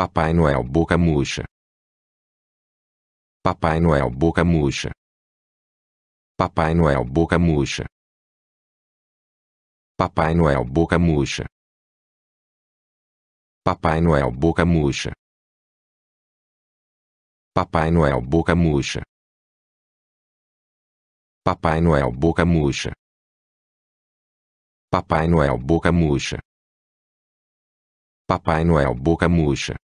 Papai Noel boca murcha. Papai Noel boca murcha. Papai Noel boca murcha. Papai Noel boca murcha. Papai Noel boca murcha. Papai Noel boca murcha. Papai Noel boca murcha. Papai Noel boca murcha. Papai Noel boca murcha.